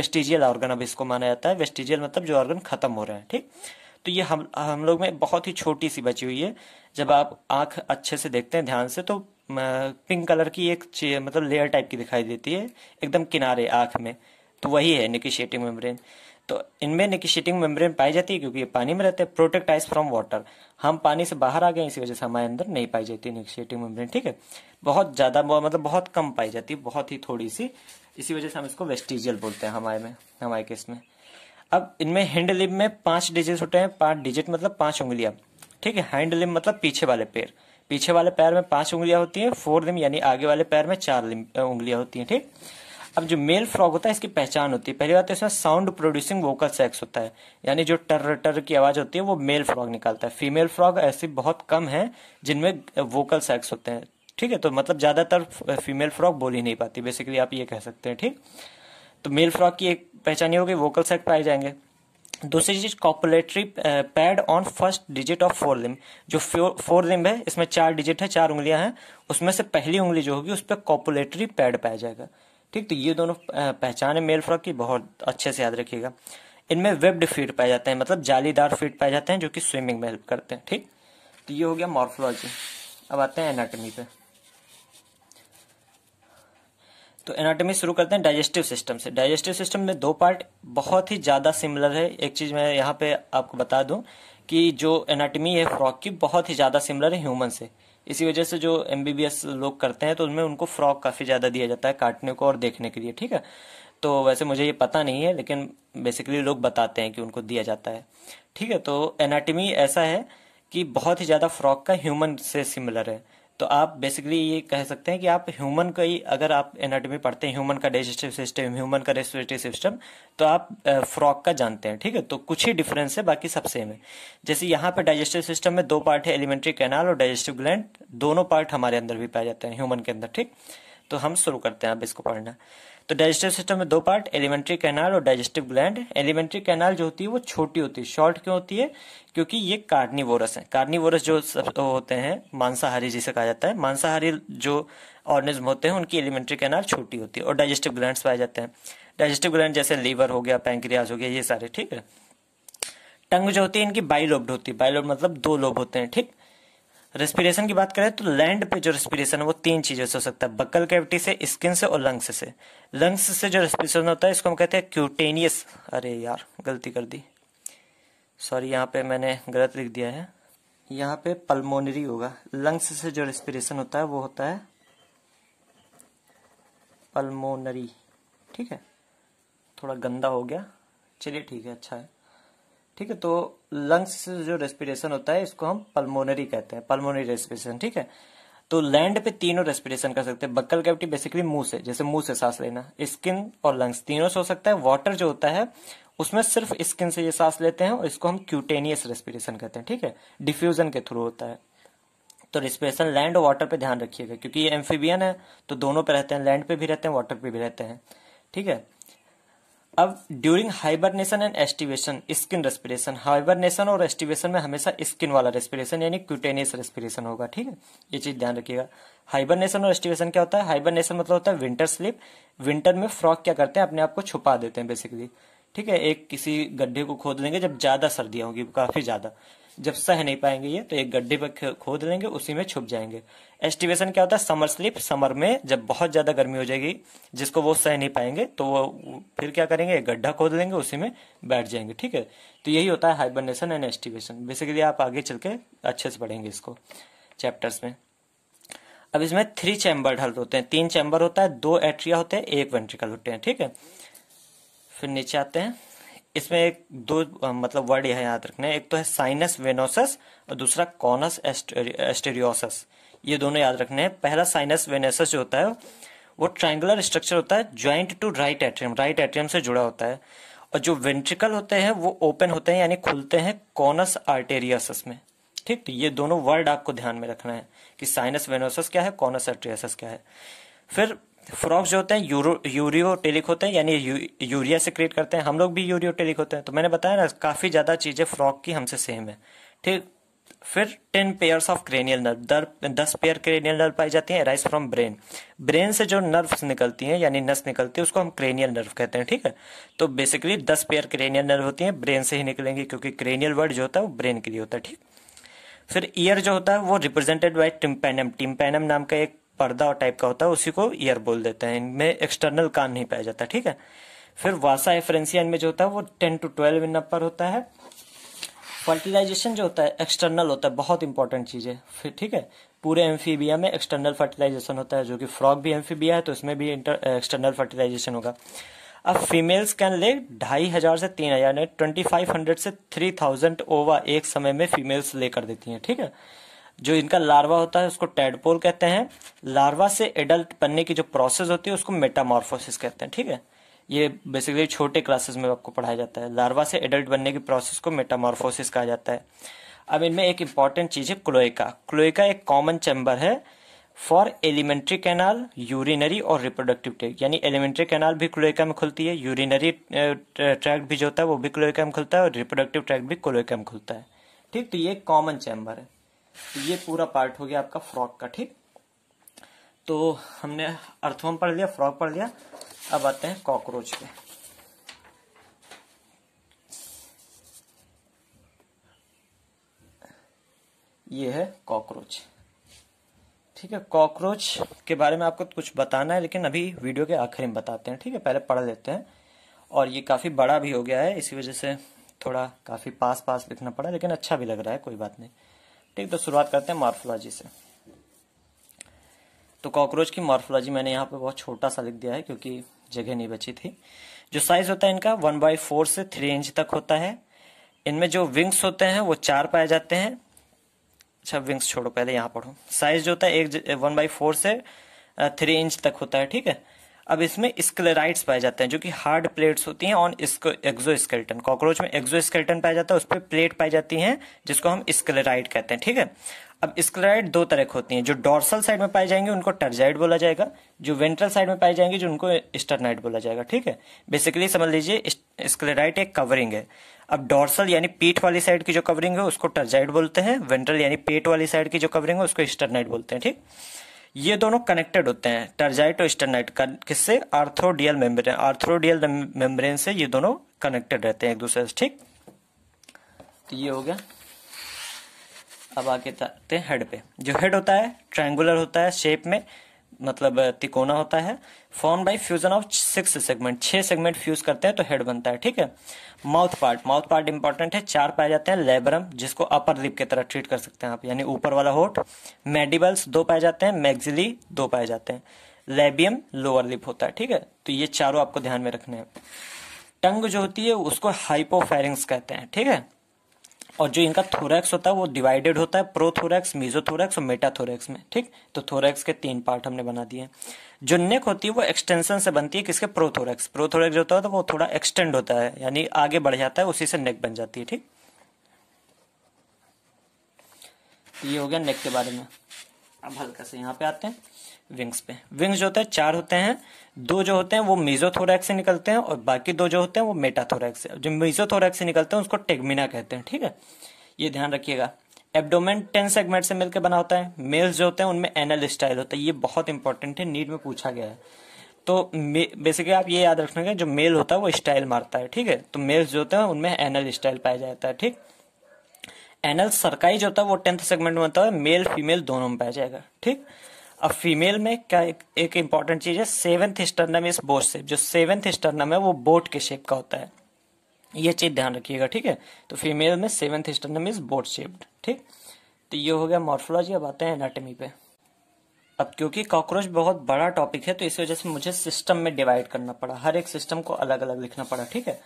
वेस्टिजियल ऑर्गन अब इसको माना जाता है वेस्टिजियल मतलब जो ऑर्गन खत्म हो रहे हैं ठीक तो ये हम हम लोग में बहुत ही छोटी सी बची हुई है जब आप आंख अच्छे से देखते हैं ध्यान से तो पिंक कलर की एक मतलब लेयर टाइप की दिखाई देती है एकदम किनारे आंख में तो वही है निकिशिएटिंग मेम्ब्रेन तो इनमें निकिशिएटिंग मेम्ब्रेन पाई जाती है क्योंकि ये पानी में रहते हैं प्रोटेक्ट फ्रॉम वाटर हम पानी से बाहर आ गए इसी वजह से हमारे अंदर नहीं पाई जाती निकिशिएटिंग मेम्ब्रेन ठीक है बहुत ज़्यादा मतलब बहुत कम पाई जाती है बहुत ही थोड़ी सी इसी वजह से हम इसको वेस्टिजियल बोलते हैं हमारे में हमारे केस में अब इनमें हैंड लिप में पांच डिजिट होते हैं पांच डिजिट मतलब पांच उंगलियां ठीक है हैंड लिप मतलब पीछे वाले पैर पीछे वाले पैर में पांच उंगलियां होती हैं फोर लिम यानी आगे वाले पैर में चार उंगलियां होती हैं ठीक अब जो मेल फ्रॉग होता है इसकी पहचान होती है पहली बात तो इसमें साउंड प्रोड्यूसिंग वोकल सेक्स होता है यानी जो टर टर की आवाज होती है वो मेल फ्रॉग निकालता है फीमेल फ्रॉग ऐसी बहुत कम है जिनमें वोकल सेक्स होते हैं ठीक है तो मतलब ज्यादातर फीमेल फ्रॉग बोल ही नहीं पाती बेसिकली आप ये कह सकते हैं ठीक तो मेल फ्रॉक की एक पहचानी होगी वोकल सेट पाए जाएंगे दूसरी चीज copulatory pad on first digit of fore limb जो फोर लिम है इसमें चार डिजिट है चार उंगलियां हैं उसमें से पहली उंगली जो होगी उस पर कॉपुलेटरी पैड पाया जाएगा ठीक तो ये दोनों पहचान है मेल फ्रॉक की बहुत अच्छे से याद रखिएगा इनमें वेब्ड फीट पाए जाते हैं मतलब जालीदार फीट पाए जाते हैं जो कि स्विमिंग में हेल्प करते हैं ठीक तो ये हो गया मॉर्फोलॉजी अब आते हैं एनाटमी पे तो एनाटॉमी शुरू करते हैं डाइजेस्टिव सिस्टम से डाइजेस्टिव सिस्टम में दो पार्ट बहुत ही ज़्यादा सिमिलर है एक चीज़ मैं यहाँ पे आपको बता दूं कि जो एनाटॉमी है फ्रॉक की बहुत ही ज़्यादा सिमिलर है ह्यूमन से इसी वजह से जो एम लोग करते हैं तो उनमें उनको फ्रॉक काफ़ी ज़्यादा दिया जाता है काटने को और देखने के लिए ठीक है तो वैसे मुझे ये पता नहीं है लेकिन बेसिकली लोग बताते हैं कि उनको दिया जाता है ठीक है तो एनाटमी ऐसा है कि बहुत ही ज़्यादा फ्रॉक का ह्यूमन से सिमिलर है तो आप बेसिकली ये कह सकते हैं कि आप ह्यूमन का ही अगर आप एनाटॉमी पढ़ते हैं ह्यूमन का डाइजेस्टिव सिस्टम ह्यूमन का रेस्पिरेटरी सिस्टम तो आप फ्रॉग का जानते हैं ठीक है तो कुछ ही डिफरेंस है बाकी सब सेम है जैसे यहाँ पर डाइजेस्टिव सिस्टम में दो पार्ट है एलिमेंट्री कैनाल और डाइजेस्टिव ग्लैंड दोनों पार्ट हमारे अंदर भी पाए जाते हैं ह्यूमन के अंदर ठीक तो हम शुरू करते हैं अब इसको पढ़ना तो डाइजेस्टिव सिस्टम में दो पार्ट एलिमेंट्री कैनाल और डाइजेस्टिव ग्लैंड एलिमेंट्री कैनाल जो होती है वो छोटी होती है शॉर्ट क्यों होती है क्योंकि ये कार्निवोरस है कार्निवोरस जो होते हैं मांसाहारी जिसे कहा जाता है मांसाहारी जो ऑर्गेनिज्म होते हैं उनकी एलिमेंट्री कैनाल छोटी होती है और डाइजेस्टिव ग्लैंड पाए जाते हैं डाइजेस्टिव ग्लैंड जैसे लीवर हो गया पैंक्रियाज हो गया ये सारे ठीक है टंग जो होती है इनकी बाइलोब्ड होती है बाइलोब्ड मतलब दो लोब होते हैं ठीक रेस्पिरेशन की बात करें तो लैंड पे जो रेस्पिरेशन है वो तीन चीजों से हो सकता है बक्कल कैविटी से स्किन से और लंग्स से लंग्स से जो रेस्पिरेशन होता है इसको हम कहते हैं क्यूटेनियस अरे यार गलती कर दी सॉरी यहाँ पे मैंने गलत लिख दिया है यहाँ पे पल्मोनरी होगा लंग्स से जो रेस्पिरेशन होता है वो होता है पल्मोनरी ठीक है थोड़ा गंदा हो गया चलिए ठीक है अच्छा है ठीक है तो लंग्स से जो रेस्पिरेशन होता है इसको हम पल्मोनरी कहते हैं पल्मोनरी रेस्पिरेशन ठीक है तो लैंड पे तीनों रेस्पिरेशन कर सकते हैं बक्कल कैविटी बेसिकली मुंह से जैसे मुंह से सांस लेना स्किन और लंग्स तीनों से हो सकता है वाटर जो होता है उसमें सिर्फ स्किन से ये सांस लेते हैं और इसको हम क्यूटेनियस रेस्पिरेशन कहते हैं ठीक है डिफ्यूजन के थ्रू होता है तो रेस्पिरेशन लैंड और वाटर पे ध्यान रखिएगा क्योंकि ये एम्फीबियन है तो दोनों पे रहते हैं लैंड पे भी रहते हैं वाटर पे भी रहते हैं ठीक है अब during hibernation and aestivation skin respiration hibernation और एस्टिवेशन में हमेशा स्किन वाला रेस्पिरेशन यानी क्यूटेनियस रेस्पिरेशन होगा ठीक है ये चीज ध्यान रखिएगा हाइबरनेशन और एस्टिवेशन क्या होता है हाइबरनेशन मतलब होता है विंटर स्लिप विंटर में फ्रॉक क्या करते हैं अपने आप को छुपा देते हैं बेसिकली ठीक है एक किसी गड्ढे को खोद देंगे जब ज्यादा सर्दियां होगी काफी ज्यादा जब सह नहीं पाएंगे ये तो एक गड्ढे पर खोद लेंगे उसी में छुप जाएंगे एस्टिवेशन क्या होता है समर स्लिप समर में जब बहुत ज़्यादा गर्मी हो जाएगी जिसको वो सह नहीं पाएंगे तो वो फिर क्या करेंगे एक गड्ढा खोद लेंगे उसी में बैठ जाएंगे ठीक है तो यही होता है हाइबरनेशन एंड एस्टिवेशन बेसिकली आप आगे चल के अच्छे से पढ़ेंगे इसको चैप्टर्स में अब इसमें थ्री चैम्बर हल्ट होते हैं तीन चैम्बर होता है दो एट्रिया होते हैं एक वेंट्रिकल होते हैं ठीक है फिर नीचे आते हैं इसमें एक दो मतलब वर्ड यह याद रखना है एक तो है साइनस वेनोसस और दूसरा कॉनस एस्टेरियोसस ये दोनों याद रखने हैं पहला साइनस वेनोसस जो होता है वो ट्रायंगुलर स्ट्रक्चर होता है joint to right atrium right atrium से जुड़ा होता है और जो वेंट्रिकल होते हैं वो ओपन होते हैं यानी खुलते हैं कॉनस आर्टेरियसस में ठीक तो ये दोनों वर्ड आपको ध्यान में रखना है कि साइनस वेनोसस क्या है कॉनस आर्टेरियसस क्या है फिर फ्रॉक्स जो होते हैं यूरो यूरियोटेलिक होते हैं यानी यू, यूरिया से क्रिएट करते हैं हम लोग भी यूरियोटेलिक होते हैं तो मैंने बताया ना काफ़ी ज़्यादा चीज़ें फ्रॉक की हमसे सेम है ठीक फिर ten pairs of cranial nerve दर दस पेयर क्रेनियल नर्व पाई जाती है राइस फ्रॉम ब्रेन ब्रेन से जो नर्व्स निकलती हैं यानी नस निकलती है उसको हम क्रेनियल नर्व कहते हैं ठीक है तो बेसिकली दस पेयर क्रेनियल नर्व होती हैं ब्रेन से ही निकलेंगे क्योंकि क्रेनियल वर्ड जो होता है वो ब्रेन के लिए होता है ठीक फिर ईयर जो होता है वो रिप्रेजेंटेड बाय टिम्पेनम टिम्पेनम नाम का एक पर्दा टाइप का होता है उसी को ईयर बोल देते हैं इनमें एक्सटर्नल कान नहीं पाया जाता ठीक है फिर वासा एफरेंसिया इनमें जो होता है वो ten to twelve in upper होता है फर्टिलाइजेशन जो होता है एक्सटर्नल होता है बहुत इंपॉर्टेंट चीज है फिर ठीक है पूरे एम्फीबिया में एक्सटर्नल फर्टिलाइजेशन होता है जो कि फ्रॉग भी एम्फीबिया है तो इसमें भी एक्सटर्नल फर्टिलाइजेशन होगा अब फीमेल्स कैन ले ढाई हजार से तीन हजार ट्वेंटी फाइव हंड्रेड से थ्री थाउजेंड ओवा एक समय में फीमेल्स ले कर देती हैं ठीक है जो इनका लार्वा होता है उसको टेडपोल कहते हैं लार्वा से एडल्ट बनने की जो प्रोसेस होती है उसको मेटामॉर्फोसिस कहते हैं ठीक है ये बेसिकली छोटे क्लासेस में आपको पढ़ाया जाता है लार्वा से एडल्ट बनने की प्रोसेस को मेटामॉर्फोसिस कहा जाता है अब इनमें एक इंपॉर्टेंट चीज है क्लोएका क्लोएका एक कॉमन चैम्बर है फॉर एलिमेंट्री कैनाल यूरिनरी और रिप्रोडक्टिव ट्रैक यानी एलिमेंट्री कैनाल भी क्लोएका में खुलती है यूरिनरी ट्रैक्ट भी जो होता है वो भी क्लोएका में खुलता है और रिप्रोडक्टिव ट्रैक्ट भी क्लोएका में खुलता है ठीक तो ये कॉमन चैम्बर है तो ये पूरा पार्ट हो गया आपका फ्रॉक का ठीक तो हमने अर्थवम पढ़ लिया फ्रॉक पढ़ लिया अब आते हैं कॉकरोच पे ये है कॉकरोच ठीक है कॉकरोच के बारे में आपको कुछ बताना है लेकिन अभी वीडियो के आखिर में बताते हैं ठीक है पहले पढ़ लेते हैं और ये काफ़ी बड़ा भी हो गया है इसी वजह से थोड़ा काफ़ी पास पास लिखना पड़ा लेकिन अच्छा भी लग रहा है कोई बात नहीं ठीक तो शुरुआत करते हैं मार्फोलॉजी से तो कॉकरोच की मार्फोलॉजी मैंने यहाँ पे बहुत छोटा सा लिख दिया है क्योंकि जगह नहीं बची थी जो साइज होता है इनका वन बाई फोर से थ्री इंच तक होता है इनमें जो विंग्स होते हैं वो चार पाए जाते हैं अच्छा विंग्स छोड़ो पहले यहाँ पढ़ो साइज जो होता है एक वन बाई फोर से थ्री इंच तक होता है ठीक है अब इसमें स्क्लेराइट्स पाए जाते हैं जो कि हार्ड प्लेट्स होती हैं ऑन एक्जोस्केल्टन कॉकरोच में एक्जोस्केल्टन पाया जाता है उस पर प्लेट पाई जाती हैं जिसको हम स्क्लेराइट कहते हैं ठीक है अब स्क्लेराइट दो तरह की होती हैं जो डॉर्सल साइड में पाए जाएंगे उनको टर्जाइड बोला जाएगा जो वेंट्रल साइड में पाए जाएंगे जो उनको स्टरनाइट बोला जाएगा ठीक है बेसिकली समझ लीजिए स्क्लेराइट एक कवरिंग है अब डॉर्सल यानी पीठ वाली साइड की जो कवरिंग है उसको टर्जाइड बोलते हैं वेंट्रल यानी पेट वाली साइड की जो कवरिंग है उसको स्टरनाइट बोलते हैं ठीक है ये दोनों कनेक्टेड होते हैं टर्जाइट और स्टर्नाइट किससे आर्थोडियल मेम्ब्रेन आर्थोडियल मेम्ब्रेन से ये दोनों कनेक्टेड रहते हैं एक दूसरे से ठीक तो ये हो गया अब आगे हैं हेड पे जो हेड होता है ट्रायंगुलर होता है शेप में मतलब तिकोना होता है form by fusion of six segment छह सेगमेंट फ्यूज करते हैं तो हेड बनता है ठीक है mouth part mouth part important है चार पाए जाते हैं लेबरम जिसको अपर लिप की तरह ट्रीट कर सकते हैं आप यानी ऊपर वाला होट मेडिबल्स दो पाए जाते हैं मैग्जिली दो पाए जाते हैं लेबियम लोअर लिप होता है ठीक है तो ये चारों आपको ध्यान में रखने हैं टंग जो होती है उसको हाइपोफेरिंग्स कहते हैं ठीक है और जो इनका थोरैक्स होता है वो डिवाइडेड होता है प्रोथोरैक्स मीजोथोरैक्स और मेटाथोरैक्स में ठीक तो थोरैक्स के तीन पार्ट हमने बना दिए जो नेक होती है वो एक्सटेंशन से बनती है किसके प्रोथोरैक्स प्रोथोरैक्स जो होता है तो वो थोड़ा एक्सटेंड होता है यानी आगे बढ़ जाता है उसी से नेक बन जाती है ठीक ये हो गया नेक के बारे में अब हल्का से यहाँ पे आते हैं विंग्स पे विंग्स जो होते हैं चार होते हैं दो जो होते हैं वो मेजोथोरैक्स से निकलते हैं और बाकी दो जो होते हैं वो मेटाथोरैक्स से जो मेजोथोरैक्स से निकलते हैं उसको टेगमिना कहते हैं ठीक है ये ध्यान रखिएगा एब्डोमेन टेन सेगमेंट से मिलकर बना होता है मेल्स जो होते हैं उनमें एनल स्टाइल होता है ये बहुत इंपॉर्टेंट है नीट में पूछा गया है तो बेसिकली आप ये याद रखना जो मेल होता है वो स्टाइल मारता है ठीक है तो मेल्स जो होते हैं उनमें एनल स्टाइल पाया जाता है ठीक एनल सरकाई जो होता है वो टेंथ सेगमेंट में होता है मेल फीमेल दोनों में पाया जाएगा ठीक अब फीमेल में क्या एक, एक इंपॉर्टेंट चीज है सेवेंथ स्टर्नम इस बोट शेप जो सेवेंथ स्टर्नम है वो बोट के शेप का होता है ये चीज ध्यान रखिएगा ठीक है तो फीमेल में seventh sternum is boat shaped ठीक तो ये हो गया मॉर्फोलॉजी अब आते हैं एनाटमी पे अब क्योंकि कॉकरोच बहुत बड़ा टॉपिक है तो इस वजह से मुझे सिस्टम में डिवाइड करना पड़ा हर एक सिस्टम को अलग अलग लिखना पड़ा ठीक है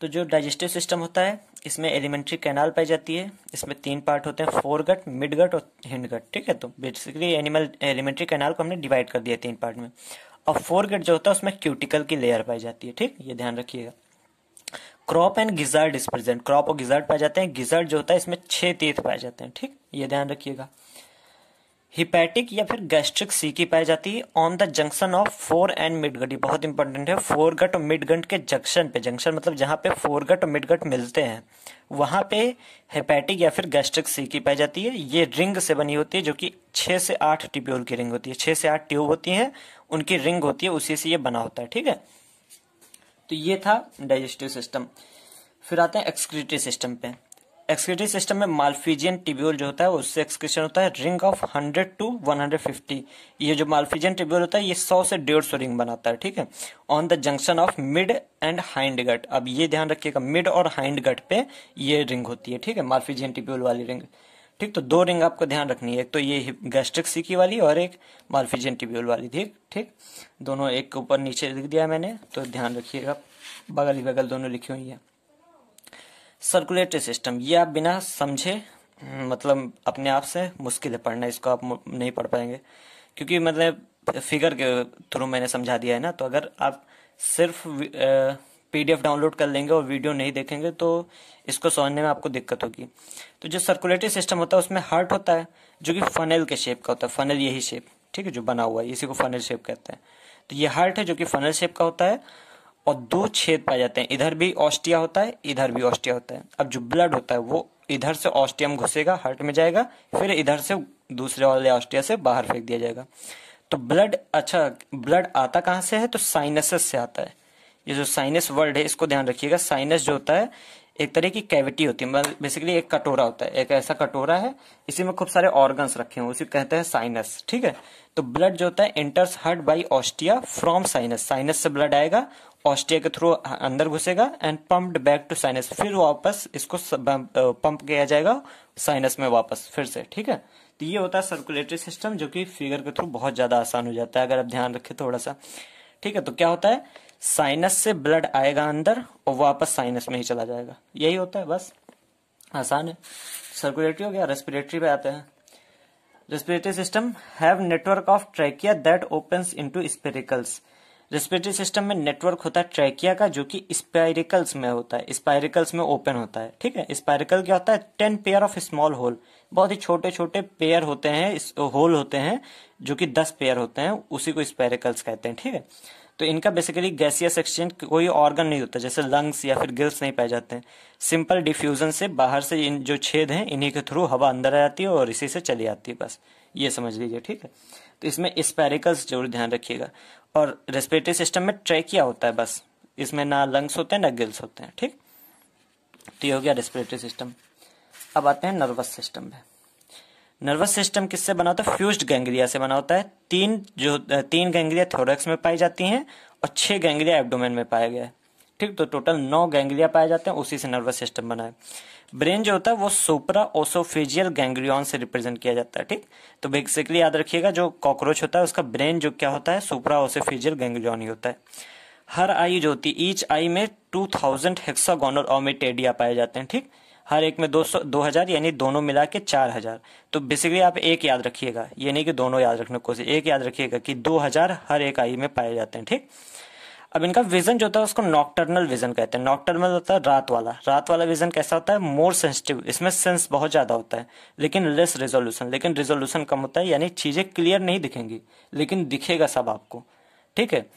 तो जो डाइजेस्टिव सिस्टम होता है इसमें एलिमेंट्री कैनाल पाई जाती है इसमें तीन पार्ट होते हैं फोर गट मिड गट और हिंड गट ठीक है तो बेसिकली एनिमल एलिमेंट्री कैनाल को हमने डिवाइड कर दिया तीन पार्ट में और फोर गट जो होता है उसमें क्यूटिकल की लेयर पाई जाती है ठीक ये ध्यान रखिएगा crop and gizzard is present crop और गिजर्ड पाए जाते हैं गिजर्ड जो होता है इसमें छह तीर्थ पाए जाते हैं ठीक ये ध्यान रखिएगा हिपैटिक या फिर गैस्ट्रिक सीकी पाई जाती है on the junction of fore and midgut ये बहुत इंपॉर्टेंट है फोरगट और मिडगट के जंक्शन पे जंक्शन मतलब जहाँ पे फोरगट और मिडगट मिलते हैं वहाँ पे हिपैटिक या फिर गैस्ट्रिक सीकी पाई जाती है ये रिंग से बनी होती है जो कि छः से आठ टिब्यूल की रिंग होती है छः से आठ ट्यूब होती हैं उनकी रिंग होती है उसी से ये बना होता है ठीक है तो ये था डाइजेस्टिव सिस्टम फिर आते हैं एक्सक्रीटरी सिस्टम पे एक्सक्रेटरी सिस्टम में मालफीजियन टिब्यूल जो होता है उससे एक्सक्रेशन होता है रिंग ऑफ 100 टू 150 ये जो मालफीजियन टिब्यूल होता है ये 100 से सौ रिंग बनाता है ठीक है on the junction of mid and hind gut अब ये ध्यान रखिएगा मिड और हाइंड गट पे ये रिंग होती है ठीक है मालफीजियन टिब्यूल वाली रिंग ठीक तो दो रिंग आपको ध्यान रखनी है एक तो ये गैस्ट्रिक सीकी वाली और एक मालफीजियन टिब्यूल वाली ठीक ठीक दोनों एक के ऊपर नीचे लिख दिया मैंने तो ध्यान रखिएगा बगल ही बगल दोनों लिखी हुई है सर्कुलेटरी सिस्टम ये आप बिना समझे हम्म, मतलब अपने आप से मुश्किल है पढ़ना इसको आप नहीं पढ़ पाएंगे क्योंकि मतलब फिगर के थ्रू मैंने समझा दिया है ना तो अगर आप सिर्फ पीडीएफ डाउनलोड कर लेंगे और वीडियो नहीं देखेंगे तो इसको समझने में आपको दिक्कत होगी तो जो सर्कुलेटरी सिस्टम होता है उसमें हार्ट होता है जो कि फनल के शेप का होता है फनल यही शेप ठीक है जो बना हुआ है इसी को फनल शेप कहते हैं तो ये हार्ट है जो कि फनल शेप का होता है और दो छेद पाए जाते हैं इधर भी ऑस्टिया होता है इधर भी ऑस्टिया होता है अब जो ब्लड होता है वो इधर से ऑस्टियम घुसेगा हार्ट में जाएगा फिर इधर से दूसरे वाले ऑस्टिया से बाहर फेंक दिया जाएगा तो ब्लड अच्छा ब्लड आता कहाँ से है तो साइनसस से आता है ये जो साइनस वर्ड है इसको ध्यान रखिएगा साइनस जो होता है एक तरह की कैविटी होती है मतलब बेसिकली एक कटोरा होता है एक ऐसा कटोरा है इसी में खूब सारे ऑर्गन्स रखे हुए उसे कहते हैं साइनस ठीक है तो ब्लड जो होता है enters heart by ostia from sinus sinus से ब्लड आएगा ऑस्ट्रिया के थ्रू अंदर घुसेगा and pumped back to sinus फिर वापस इसको पंप किया जाएगा साइनस में वापस फिर से ठीक है तो ये होता है सर्कुलेटरी सिस्टम जो कि फिगर के थ्रू बहुत ज्यादा आसान हो जाता है अगर आप ध्यान रखें थोड़ा सा ठीक है तो क्या होता है साइनस से ब्लड आएगा अंदर और वापस साइनस में ही चला जाएगा यही होता है बस आसान है सर्कुलेटरी हो गया रेस्पिरेटरी पे आते हैं respiratory system have network of trachea that into spiracles respiratory system में नेटवर्क होता है ट्रैकिया का जो कि स्पायरिकल्स में होता है स्पायरिकल्स में ओपन होता है ठीक है स्पायरिकल क्या होता है ten pair of small hole बहुत ही छोटे छोटे पेयर होते हैं होल होते हैं जो कि दस पेयर होते हैं उसी को स्पायरिकल्स कहते हैं ठीक है तो इनका बेसिकली गैसियस एक्सचेंज कोई ऑर्गन नहीं होता जैसे लंग्स या फिर गिल्स नहीं पाए जाते हैं सिंपल डिफ्यूजन से बाहर से इन जो छेद हैं इन्हीं के थ्रू हवा अंदर आ जाती है और इसी से चली आती है बस ये समझ लीजिए ठीक है तो इसमें स्पेरिकल्स जरूर ध्यान रखिएगा और रेस्पिरेटरी सिस्टम में ट्रैकिया होता है बस इसमें ना लंग्स होते हैं ना गिल्स होते हैं ठीक तो ये हो गया रेस्पिरेटरी सिस्टम अब आते हैं नर्वस सिस्टम में नर्वस सिस्टम किससे बना होता है फ्यूज्ड गैंग्रिया से बना होता है तीन जो तीन गैंग्रिया थोरेक्स में पाई जाती हैं और छह गैंग्रिया एबडोमेन में पाया गया है ठीक तो टोटल नौ गैंग्रिया पाए जाते हैं उसी से नर्वस सिस्टम बना है ब्रेन जो होता है वो सुपरा ओसोफेजियल गैंग्रियन से रिप्रेजेंट किया जाता है ठीक तो बेसिकली याद रखिएगा जो कॉकरोच होता है उसका ब्रेन जो क्या होता है सुपरा ओसोफेजियल गैंग्रियन ही होता है हर आई जो होती है ईच आई में टू थाउजेंड हेक्सागोनल ओमिटेडिया पाए जाते हैं ठीक हर एक में दो सौ दो हजार यानी दोनों मिला के चार हजार तो बेसिकली आप एक याद रखिएगा यानी कि दोनों याद रखने को एक याद रखिएगा कि दो हजार हर एक आई में पाए जाते हैं ठीक अब इनका विजन जो होता है उसको नॉकटर्नल विजन कहते हैं नॉकटर्नल होता है रात वाला रात वाला विजन कैसा होता है मोर सेंसिटिव इसमें सेंस बहुत ज्यादा होता है लेकिन लेस रेजोल्यूशन लेकिन रेजोल्यूशन कम होता है यानी चीजें क्लियर नहीं दिखेंगी लेकिन दिखेगा सब आपको ठीक है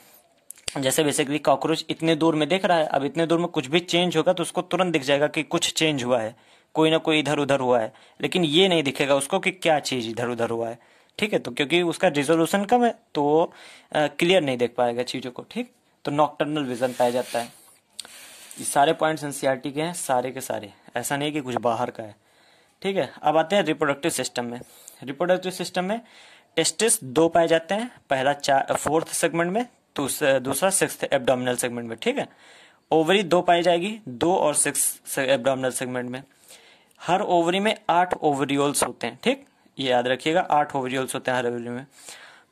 जैसे बेसिकली कॉकरोच इतने दूर में देख रहा है अब इतने दूर में कुछ भी चेंज होगा तो उसको तुरंत दिख जाएगा कि कुछ चेंज हुआ है कोई ना कोई इधर उधर हुआ है लेकिन ये नहीं दिखेगा उसको कि क्या चीज इधर उधर हुआ है ठीक है तो क्योंकि उसका रिजोल्यूशन कम है तो क्लियर नहीं देख पाएगा चीजों को ठीक तो नॉकटर्नल विजन पाया जाता है ये सारे पॉइंट्स एनसीईआरटी के हैं सारे के सारे ऐसा नहीं कि कुछ बाहर का है ठीक है अब आते हैं रिप्रोडक्टिव सिस्टम में रिप्रोडक्टिव सिस्टम में टेस्टिस दो पाए जाते हैं पहला फोर्थ सेगमेंट में दूसरा सिक्स एबडामिनल सेगमेंट में ठीक है ओवरी दो पाई जाएगी दो और सिक्स एबडामिनल सेगमेंट में हर ओवरी में आठ ओवरियोल्स होते हैं ठीक ये याद रखिएगा आठ ओवरियोल्स होते हैं हर ओवरी में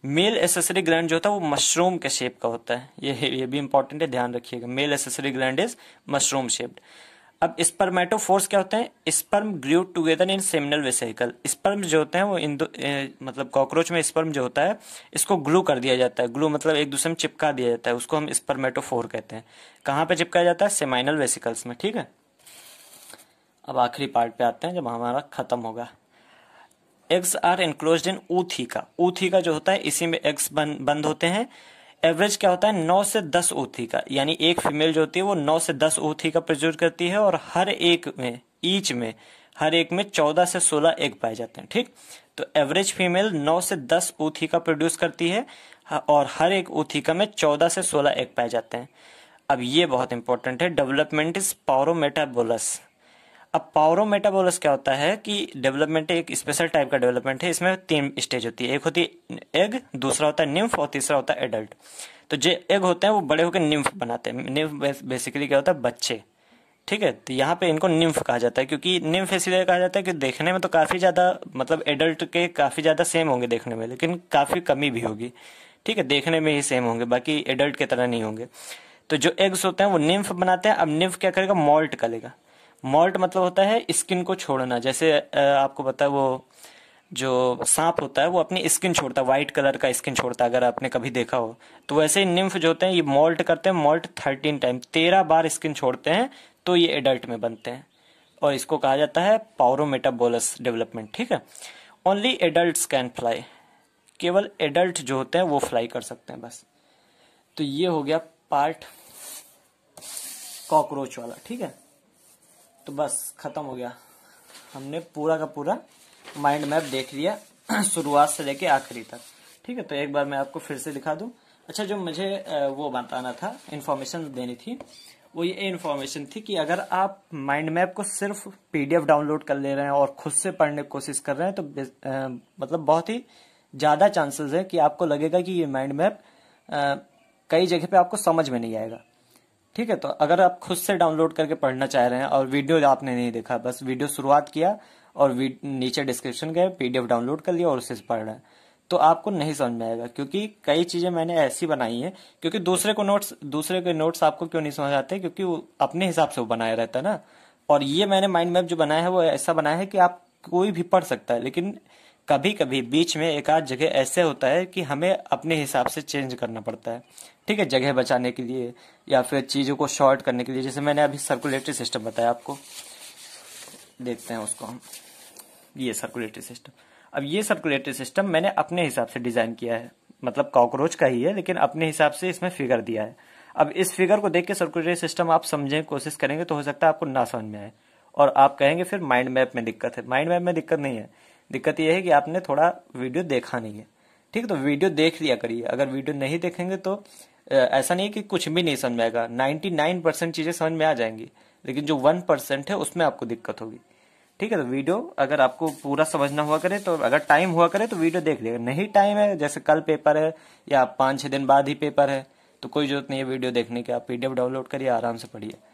मेल एसेसरी ग्लैंड जो होता है वो मशरूम के शेप का होता है ये ये भी इंपॉर्टेंट है ध्यान रखिएगा male accessory gland is mushroom shaped अब स्पर्मेटोफोर्स क्या होते हैं sperm grew together in seminal vesicle sperm जो होते हैं वो इन मतलब कॉकरोच में स्पर्म जो होता है इसको ग्लू कर दिया जाता है ग्लू मतलब एक दूसरे में चिपका दिया जाता है उसको हम स्पर्मेटोफोर कहते हैं कहाँ पे चिपकाया जाता है सेमाइनल वेसिकल्स में ठीक है अब आखिरी पार्ट पे आते हैं जब हमारा खत्म होगा eggs are enclose in ootheca का जो होता है इसी में एग्स बंद होते हैं एवरेज क्या होता है नौ से दस का यानी एक फीमेल जो होती है वो नौ से दस का प्रजोर करती है और हर एक में ईच में हर एक में चौदह से सोलह एग पाए जाते हैं ठीक तो एवरेज फीमेल नौ से दस का प्रोड्यूस करती है और हर एक ऊथीका में चौदह से सोलह एग पाए जाते हैं अब ये बहुत इंपॉर्टेंट है डेवलपमेंट इज पावरोमेटाबोलस अब पावरो मेटाबोलस क्या होता है कि डेवलपमेंट एक स्पेशल टाइप का डेवलपमेंट है इसमें तीन स्टेज होती है एक होती है एग दूसरा होता है निम्फ और तीसरा होता है एडल्ट तो जो एग होते हैं वो बड़े होकर निम्फ बनाते हैं निम्फ बेसिकली क्या होता है बच्चे ठीक है तो यहाँ पे इनको निम्फ कहा जाता है क्योंकि निम्फ इसलिए कहा जाता है कि देखने में तो काफ़ी ज़्यादा मतलब एडल्ट के काफ़ी ज़्यादा सेम होंगे देखने में लेकिन काफ़ी कमी भी होगी ठीक है देखने में ही सेम होंगे बाकी एडल्ट के तरह नहीं होंगे तो जो एग्स होते हैं वो निम्फ बनाते हैं अब निम्फ क्या करेगा मॉल्ट करेगा मॉल्ट मतलब होता है स्किन को छोड़ना जैसे आपको पता है वो जो सांप होता है वो अपनी स्किन छोड़ता है वाइट कलर का स्किन छोड़ता है अगर आपने कभी देखा हो तो वैसे ही निम्फ जो होते हैं ये मॉल्ट करते हैं मॉल्ट थर्टीन टाइम तेरह बार स्किन छोड़ते हैं तो ये एडल्ट में बनते हैं और इसको कहा जाता है पावरोमेटाबोलस डेवलपमेंट ठीक है ओनली एडल्ट कैन फ्लाई केवल एडल्ट जो होते हैं वो फ्लाई कर सकते हैं बस तो ये हो गया पार्ट कॉकरोच वाला ठीक है तो बस खत्म हो गया हमने पूरा का पूरा माइंड मैप देख लिया शुरुआत से लेके आखिरी तक ठीक है तो एक बार मैं आपको फिर से दिखा दूं अच्छा जो मुझे वो बताना था इन्फॉर्मेशन देनी थी वो ये इन्फॉर्मेशन थी कि अगर आप माइंड मैप को सिर्फ पीडीएफ डाउनलोड कर ले रहे हैं और खुद से पढ़ने की कोशिश कर रहे हैं तो मतलब बहुत ही ज़्यादा चांसेस है कि आपको लगेगा कि ये माइंड मैप कई जगह पे आपको समझ में नहीं आएगा ठीक है तो अगर आप खुद से डाउनलोड करके पढ़ना चाह रहे हैं और वीडियो आपने नहीं देखा बस वीडियो शुरुआत किया और नीचे डिस्क्रिप्शन गए पीडीएफ डाउनलोड कर लिया और उससे पढ़ रहे हैं तो आपको नहीं समझ में आएगा क्योंकि कई चीजें मैंने ऐसी बनाई हैं क्योंकि दूसरे को नोट्स दूसरे के नोट्स आपको क्यों नहीं समझ आते क्योंकि वो अपने हिसाब से वो बनाया रहता है ना और ये मैंने माइंड मैप जो बनाया है वो ऐसा बनाया है कि आप कोई भी पढ़ सकता है लेकिन कभी कभी बीच में एक आध जगह ऐसे होता है कि हमें अपने हिसाब से चेंज करना पड़ता है ठीक है जगह बचाने के लिए या फिर चीज़ों को शॉर्ट करने के लिए जैसे मैंने अभी सर्कुलेटरी सिस्टम बताया आपको देखते हैं उसको हम ये सर्कुलेटरी सिस्टम अब ये सर्कुलेटरी सिस्टम मैंने अपने हिसाब से डिज़ाइन किया है मतलब कॉकरोच का ही है लेकिन अपने हिसाब से इसमें फिगर दिया है अब इस फिगर को देख के सर्कुलेटरी सिस्टम आप समझे कोशिश करेंगे तो हो सकता है आपको ना समझ में आए और आप कहेंगे फिर माइंड मैप में दिक्कत है माइंड मैप में दिक्कत नहीं है दिक्कत यह है कि आपने थोड़ा वीडियो देखा नहीं है ठीक तो वीडियो देख लिया करिए अगर वीडियो नहीं देखेंगे तो ऐसा नहीं है कि कुछ भी नहीं समझ में आएगा नाइन्टी नाइन परसेंट चीज़ें समझ में आ जाएंगी लेकिन जो वन परसेंट है उसमें आपको दिक्कत होगी ठीक है तो वीडियो अगर आपको पूरा समझना हुआ करे तो अगर टाइम हुआ करे तो वीडियो देख लिएगा नहीं टाइम है जैसे कल पेपर है या पांच छह दिन बाद ही पेपर है तो कोई जरूरत नहीं है वीडियो देखने की आप पीडीएफ डाउनलोड करिए आराम से पढ़िए